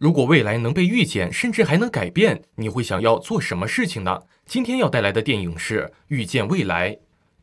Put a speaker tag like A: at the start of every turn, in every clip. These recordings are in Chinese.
A: 如果未来能被预见，甚至还能改变，你会想要做什么事情呢？今天要带来的电影是《预见未来》。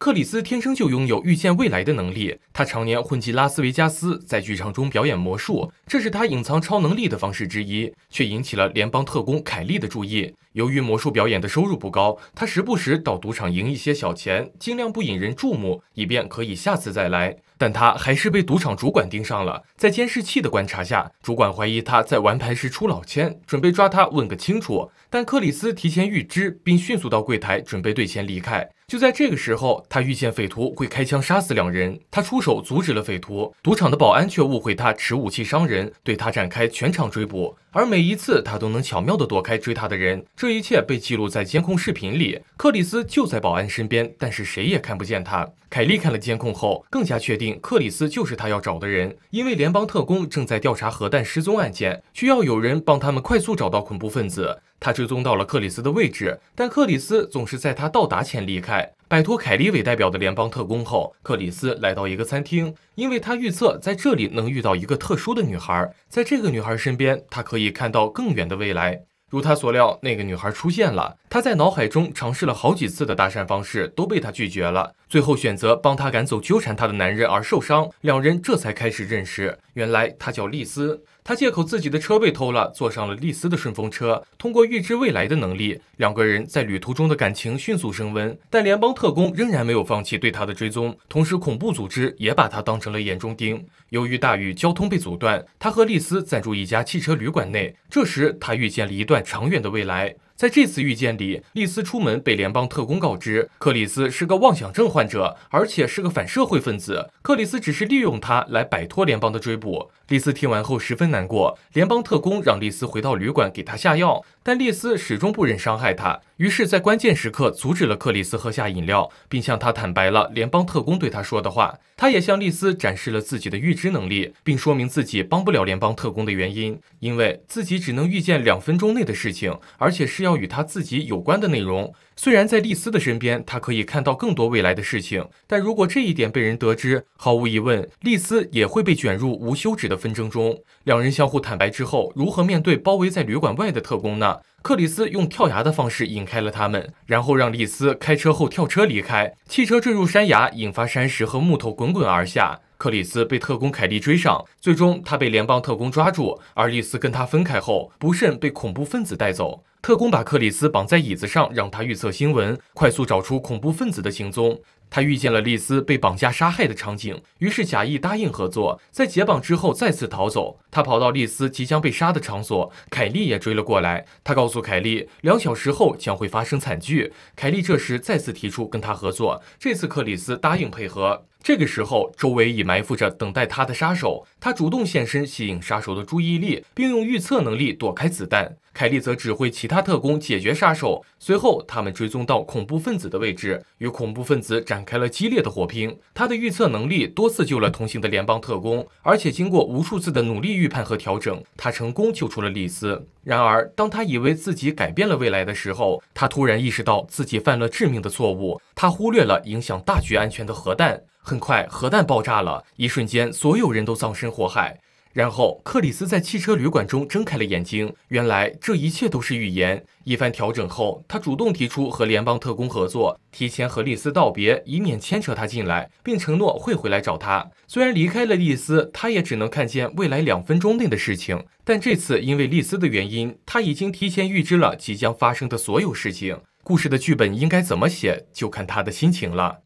A: 克里斯天生就拥有预见未来的能力。他常年混迹拉斯维加斯，在剧场中表演魔术，这是他隐藏超能力的方式之一，却引起了联邦特工凯利的注意。由于魔术表演的收入不高，他时不时到赌场赢一些小钱，尽量不引人注目，以便可以下次再来。但他还是被赌场主管盯上了，在监视器的观察下，主管怀疑他在玩牌时出老千，准备抓他问个清楚。但克里斯提前预知，并迅速到柜台准备兑钱离开。就在这个时候，他遇见匪徒会开枪杀死两人，他出手阻止了匪徒。赌场的保安却误会他持武器伤人，对他展开全场追捕。而每一次他都能巧妙的躲开追他的人，这一切被记录在监控视频里。克里斯就在保安身边，但是谁也看不见他。凯莉看了监控后，更加确定克里斯就是他要找的人，因为联邦特工正在调查核弹失踪案件，需要有人帮他们快速找到恐怖分子。他追踪到了克里斯的位置，但克里斯总是在他到达前离开。摆脱凯莉为代表的联邦特工后，克里斯来到一个餐厅，因为他预测在这里能遇到一个特殊的女孩。在这个女孩身边，他可以看到更远的未来。如他所料，那个女孩出现了。他在脑海中尝试了好几次的搭讪方式，都被她拒绝了。最后选择帮他赶走纠缠他的男人而受伤，两人这才开始认识。原来他叫丽斯，他借口自己的车被偷了，坐上了丽斯的顺风车。通过预知未来的能力，两个人在旅途中的感情迅速升温。但联邦特工仍然没有放弃对他的追踪，同时恐怖组织也把他当成了眼中钉。由于大雨，交通被阻断，他和丽斯暂住一家汽车旅馆内。这时，他遇见了一段长远的未来。在这次遇见里，丽斯出门被联邦特工告知，克里斯是个妄想症患者，而且是个反社会分子。克里斯只是利用他来摆脱联邦的追捕。丽斯听完后十分难过。联邦特工让丽斯回到旅馆给他下药，但丽斯始终不忍伤害他。于是，在关键时刻阻止了克里斯喝下饮料，并向他坦白了联邦特工对他说的话。他也向丽斯展示了自己的预知能力，并说明自己帮不了联邦特工的原因，因为自己只能预见两分钟内的事情，而且是要与他自己有关的内容。虽然在丽斯的身边，他可以看到更多未来的事情，但如果这一点被人得知，毫无疑问，丽斯也会被卷入无休止的纷争中。两人相互坦白之后，如何面对包围在旅馆外的特工呢？克里斯用跳崖的方式引开了他们，然后让丽丝开车后跳车离开，汽车坠入山崖，引发山石和木头滚滚而下。克里斯被特工凯利追上，最终他被联邦特工抓住，而丽丝跟他分开后，不慎被恐怖分子带走。特工把克里斯绑在椅子上，让他预测新闻，快速找出恐怖分子的行踪。他遇见了丽丝被绑架杀害的场景，于是假意答应合作，在解绑之后再次逃走。他跑到丽丝即将被杀的场所，凯莉也追了过来。他告诉凯莉，两小时后将会发生惨剧。凯莉这时再次提出跟他合作，这次克里斯答应配合。这个时候，周围已埋伏着等待他的杀手，他主动现身吸引杀手的注意力，并用预测能力躲开子弹。凯莉则指挥其他特工解决杀手。随后，他们追踪到恐怖分子的位置，与恐怖分子展。开了激烈的火拼，他的预测能力多次救了同行的联邦特工，而且经过无数次的努力预判和调整，他成功救出了丽丝。然而，当他以为自己改变了未来的时候，他突然意识到自己犯了致命的错误，他忽略了影响大局安全的核弹。很快，核弹爆炸了，一瞬间，所有人都葬身火海。然后克里斯在汽车旅馆中睁开了眼睛，原来这一切都是预言。一番调整后，他主动提出和联邦特工合作，提前和丽丝道别，以免牵扯她进来，并承诺会回来找她。虽然离开了丽丝，他也只能看见未来两分钟内的事情，但这次因为丽丝的原因，他已经提前预知了即将发生的所有事情。故事的剧本应该怎么写，就看他的心情了。